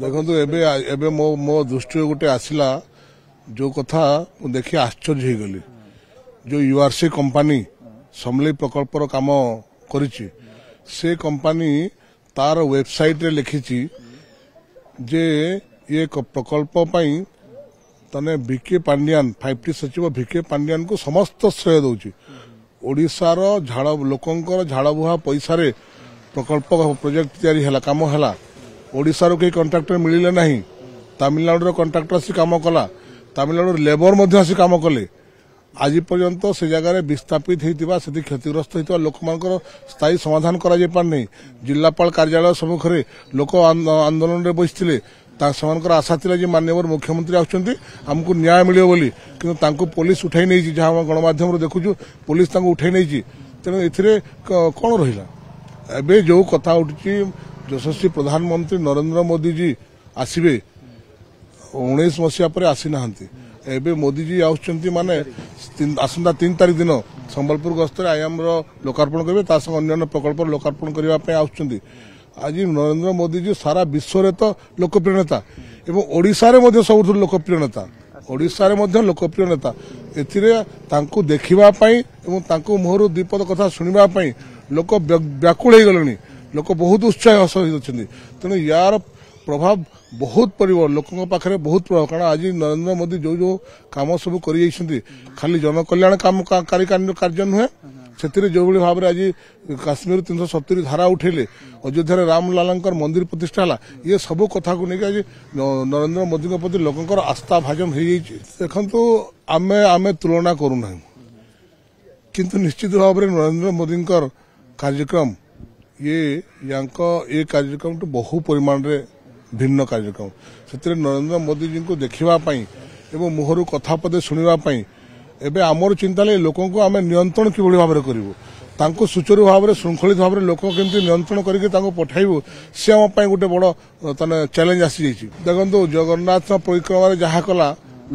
ଦେଖନ୍ତୁ ଏବେ ଏବେ ମୋ ମୋ ଦୃଷ୍ଟିରେ ଗୋଟେ ଆସିଲା ଯୋଉ କଥା ମୁଁ ଦେଖି ଆଶ୍ଚର୍ଯ୍ୟ ହେଇଗଲି ଯୋଉ ୟୁଆରସି କମ୍ପାନୀ ସମଲେଇ ପ୍ରକଳ୍ପର କାମ କରିଛି ସେ କମ୍ପାନୀ ତାର ୱେବସାଇଟ୍ରେ ଲେଖିଛି ଯେ ଇଏ ପ୍ରକଳ୍ପ ପାଇଁ ତମେ ଭିକେ ପାଣ୍ଡିଆନ ଫାଇଭ ଟି ସଚିବ ଭିକେ ପାଣ୍ଡିଆନଙ୍କୁ ସମସ୍ତ ଶ୍ରେୟ ଦେଉଛି ଓଡ଼ିଶାର ଝାଳ ଲୋକଙ୍କର ଝାଳବୁହା ପଇସାରେ ପ୍ରକଳ୍ପ ପ୍ରୋଜେକ୍ଟ ତିଆରି ହେଲା କାମ ହେଲା ଓଡ଼ିଶାରୁ କେହି କଣ୍ଟ୍ରାକ୍ଟର ମିଳିଲେ ନାହିଁ ତାମିଲନାଡ଼ୁର କଣ୍ଟ୍ରାକ୍ଟର ଆସି କାମ କଲା ତାମିଲନାଡ଼ୁର ଲେବର ମଧ୍ୟ ଆସି କାମ କଲେ ଆଜି ପର୍ଯ୍ୟନ୍ତ ସେ ଜାଗାରେ ବିସ୍ଥାପିତ ହୋଇଥିବା ସେଠି କ୍ଷତିଗ୍ରସ୍ତ ହୋଇଥିବା ଲୋକମାନଙ୍କର ସ୍ଥାୟୀ ସମାଧାନ କରାଯାଇପାରିନାହିଁ ଜିଲ୍ଲାପାଳ କାର୍ଯ୍ୟାଳୟ ସମ୍ମୁଖରେ ଲୋକ ଆନ୍ଦୋଳନରେ ବସିଥିଲେ ସେମାନଙ୍କର ଆଶା ଥିଲା ଯେ ମାନ୍ୟବର ମୁଖ୍ୟମନ୍ତ୍ରୀ ଆସୁଛନ୍ତି ଆମକୁ ନ୍ୟାୟ ମିଳିବ ବୋଲି କିନ୍ତୁ ତାଙ୍କୁ ପୋଲିସ ଉଠାଇ ନେଇଛି ଯାହା ଆମ ଗଣମାଧ୍ୟମରୁ ଦେଖୁଛୁ ପୋଲିସ ତାଙ୍କୁ ଉଠାଇ ନେଇଛି ତେଣୁ ଏଥିରେ କ'ଣ ରହିଲା ଏବେ ଯେଉଁ କଥା ଉଠିଛି ଯଶସ୍ୱୀ ପ୍ରଧାନମନ୍ତ୍ରୀ ନରେନ୍ଦ୍ର ମୋଦିଜୀ ଆସିବେ ଉଣେଇଶ ମସିହା ପରେ ଆସିନାହାନ୍ତି ଏବେ ମୋଦିଜୀ ଆସୁଛନ୍ତି ମାନେ ଆସନ୍ତା ତିନି ତାରିଖ ଦିନ ସମ୍ବଲପୁର ଗସ୍ତରେ ଆଇଆମ୍ର ଲୋକାର୍ପଣ କରିବେ ତା ସହ ଅନ୍ୟାନ୍ୟ ପ୍ରକଳ୍ପର ଲୋକାର୍ପଣ କରିବା ପାଇଁ ଆସୁଛନ୍ତି ଆଜି ନରେନ୍ଦ୍ର ମୋଦିଜୀ ସାରା ବିଶ୍ୱରେ ତ ଲୋକପ୍ରିୟ ନେତା ଏବଂ ଓଡ଼ିଶାରେ ମଧ୍ୟ ସବୁଠୁ ଲୋକପ୍ରିୟ ନେତା ଓଡ଼ିଶାରେ ମଧ୍ୟ ଲୋକପ୍ରିୟ ନେତା ଏଥିରେ ତାଙ୍କୁ ଦେଖିବା ପାଇଁ ଏବଂ ତାଙ୍କ ମୁହଁରୁ ଦ୍ୱିପଦ କଥା ଶୁଣିବା ପାଇଁ ଲୋକ ବ୍ୟାକୁଳ ହେଇଗଲେଣି ଲୋକ ବହୁତ ଉତ୍ସାହ ସହିତ ଅଛନ୍ତି ତେଣୁ ୟାର ପ୍ରଭାବ ବହୁତ ପଡ଼ିବ ଲୋକଙ୍କ ପାଖରେ ବହୁତ ପ୍ରଭାବ କାରଣ ଆଜି ନରେନ୍ଦ୍ର ମୋଦି ଯେଉଁ ଯେଉଁ କାମ ସବୁ କରିଯାଇଛନ୍ତି ଖାଲି ଜନକଲ୍ୟାଣ କାମକାରୀ କାର୍ଯ୍ୟ ନୁହେଁ ସେଥିରେ ଯେଉଁଭଳି ଭାବରେ ଆଜି କାଶ୍ମୀର ତିନିଶହ ସତୁରି ଧାରା ଉଠାଇଲେ ଅଯୋଧ୍ୟାରେ ରାମଲାଲାଙ୍କର ମନ୍ଦିର ପ୍ରତିଷ୍ଠା ହେଲା ଇଏ ସବୁ କଥାକୁ ନେଇକି ଆଜି ନରେନ୍ଦ୍ର ମୋଦିଙ୍କ ପ୍ରତି ଲୋକଙ୍କର ଆସ୍ଥା ଭାଜନ ହୋଇଯାଇଛି ଦେଖନ୍ତୁ ଆମେ ଆମେ ତୁଳନା କରୁନାହୁଁ କିନ୍ତୁ ନିଶ୍ଚିତ ଭାବରେ ନରେନ୍ଦ୍ର ମୋଦିଙ୍କର କାର୍ଯ୍ୟକ୍ରମ ଇଏ ୟାଙ୍କ ଏ କାର୍ଯ୍ୟକ୍ରମଠୁ ବହୁ ପରିମାଣରେ ଭିନ୍ନ କାର୍ଯ୍ୟକ୍ରମ ସେଥିରେ ନରେନ୍ଦ୍ର ମୋଦିଜୀଙ୍କୁ ଦେଖିବା ପାଇଁ ଏବଂ ମୁହଁରୁ କଥା ପଦେ ଶୁଣିବା ପାଇଁ ଏବେ ଆମର ଚିନ୍ତା ଲାଗି ଲୋକଙ୍କୁ ଆମେ ନିୟନ୍ତ୍ରଣ କିଭଳି ଭାବରେ କରିବୁ ତାଙ୍କୁ ସୁଚାରୁ ଭାବରେ ଶୃଙ୍ଖଳିତ ଭାବରେ ଲୋକ କେମିତି ନିୟନ୍ତ୍ରଣ କରିକି ତାଙ୍କୁ ପଠାଇବୁ ସେ ଆମ ପାଇଁ ଗୋଟେ ବଡ଼ ତାନେ ଚ୍ୟାଲେଞ୍ଜ ଆସିଯାଇଛି ଦେଖନ୍ତୁ ଜଗନ୍ନାଥ ପରିକ୍ରମାରେ ଯାହା କଲା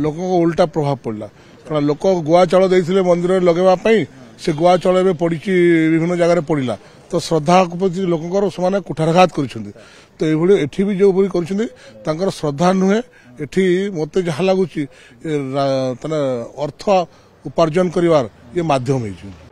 ଲୋକଙ୍କ ଓଲଟା ପ୍ରଭାବ ପଡ଼ିଲା କାରଣ ଲୋକ ଗୁଆ ଚାଉଳ ଦେଇଥିଲେ ମନ୍ଦିରରେ ଲଗାଇବା ପାଇଁ ସେ ଗୋଆ ଚଳ ଏବେ ପଡ଼ିଛି ବିଭିନ୍ନ ଜାଗାରେ ପଡ଼ିଲା ତ ଶ୍ରଦ୍ଧା ପ୍ରତି ଲୋକଙ୍କର ସେମାନେ କୁଠାରଘାତ କରିଛନ୍ତି ତ ଏଭଳି ଏଠି ବି ଯେଉଁଭଳି କରିଛନ୍ତି ତାଙ୍କର ଶ୍ରଦ୍ଧା ନୁହେଁ ଏଠି ମୋତେ ଯାହା ଲାଗୁଛି ତାହେଲେ ଅର୍ଥ ଉପାର୍ଜନ କରିବାର ଇଏ ମାଧ୍ୟମ ହେଇଛନ୍ତି